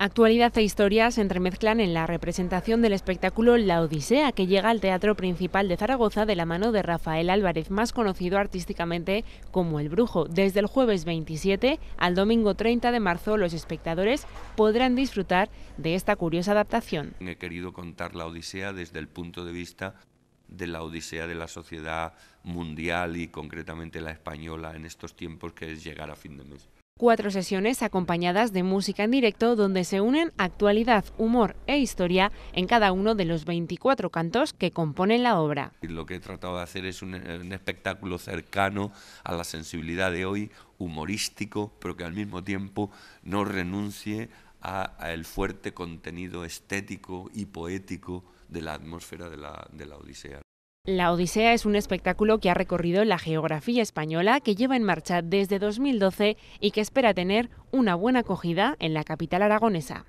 Actualidad e historia se entremezclan en la representación del espectáculo La Odisea, que llega al Teatro Principal de Zaragoza de la mano de Rafael Álvarez, más conocido artísticamente como El Brujo. Desde el jueves 27 al domingo 30 de marzo, los espectadores podrán disfrutar de esta curiosa adaptación. He querido contar La Odisea desde el punto de vista de la Odisea de la sociedad mundial y concretamente la española en estos tiempos, que es llegar a fin de mes cuatro sesiones acompañadas de música en directo donde se unen actualidad, humor e historia en cada uno de los 24 cantos que componen la obra. Lo que he tratado de hacer es un, espectáculo cercano a la sensibilidad de hoy, humorístico, pero que al mismo tiempo no renuncie a, el fuerte contenido estético y poético de la atmósfera de la Odisea. La Odisea es un espectáculo que ha recorrido la geografía española, que lleva en marcha desde 2012 y que espera tener una buena acogida en la capital aragonesa.